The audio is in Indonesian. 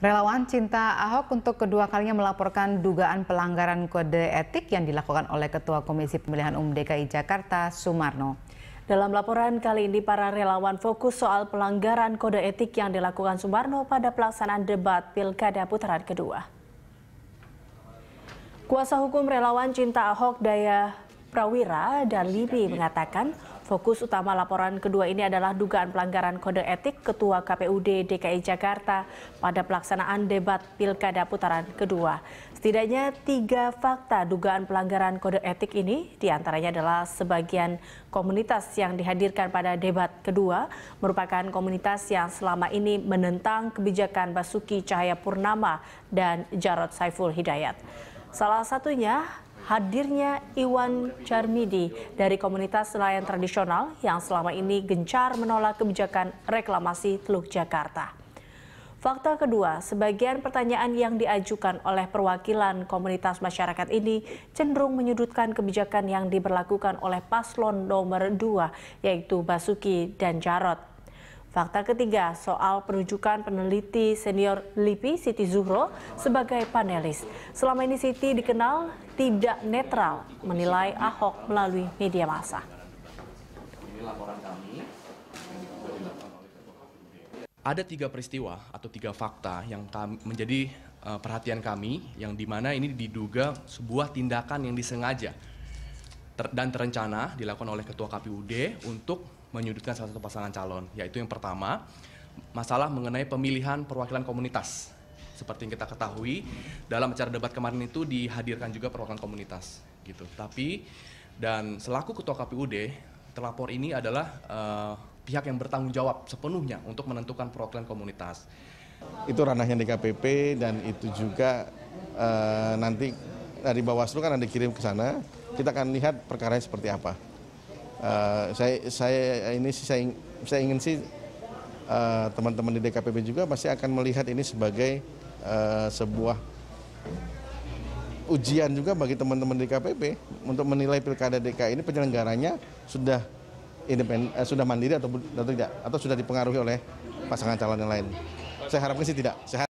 Relawan Cinta Ahok untuk kedua kalinya melaporkan dugaan pelanggaran kode etik yang dilakukan oleh Ketua Komisi Pemilihan Umum DKI Jakarta, Sumarno. Dalam laporan kali ini, para relawan fokus soal pelanggaran kode etik yang dilakukan Sumarno pada pelaksanaan debat Pilkada putaran kedua. Kuasa hukum relawan Cinta Ahok Daya Prawira dan Libi mengatakan Fokus utama laporan kedua ini adalah dugaan pelanggaran kode etik Ketua KPUD DKI Jakarta pada pelaksanaan debat pilkada putaran kedua. Setidaknya tiga fakta dugaan pelanggaran kode etik ini, diantaranya adalah sebagian komunitas yang dihadirkan pada debat kedua merupakan komunitas yang selama ini menentang kebijakan Basuki Cahaya Purnama dan Jarod Saiful Hidayat. Salah satunya hadirnya Iwan Charmidi dari komunitas nelayan tradisional yang selama ini gencar menolak kebijakan reklamasi Teluk Jakarta. Fakta kedua, sebagian pertanyaan yang diajukan oleh perwakilan komunitas masyarakat ini cenderung menyudutkan kebijakan yang diberlakukan oleh paslon nomor dua yaitu Basuki dan Jarot. Fakta ketiga soal penunjukan peneliti senior LIPI Siti Zuhro sebagai panelis. Selama ini Siti dikenal tidak netral menilai Ahok melalui media massa. Ada tiga peristiwa atau tiga fakta yang kami, menjadi eh, perhatian kami yang dimana ini diduga sebuah tindakan yang disengaja ter dan terencana dilakukan oleh Ketua KPUD untuk menyudutkan salah satu pasangan calon, yaitu yang pertama masalah mengenai pemilihan perwakilan komunitas. Seperti yang kita ketahui dalam acara debat kemarin itu dihadirkan juga perwakilan komunitas gitu. Tapi dan selaku Ketua KPUD terlapor ini adalah uh, pihak yang bertanggung jawab sepenuhnya untuk menentukan perwakilan komunitas. Itu ranahnya DKPP dan itu juga uh, nanti Nah, dari Bawaslu kan ada kirim ke sana. Kita akan lihat perkara seperti apa. Uh, saya saya ini sih saya, saya ingin sih eh, teman-teman uh, di DKPP juga pasti akan melihat ini sebagai uh, sebuah ujian juga bagi teman-teman di DKPP untuk menilai pilkada DKI ini penyelenggaranya sudah independen, eh, sudah mandiri atau, atau tidak atau sudah dipengaruhi oleh pasangan calon yang lain. Saya harapkan sih tidak. Saya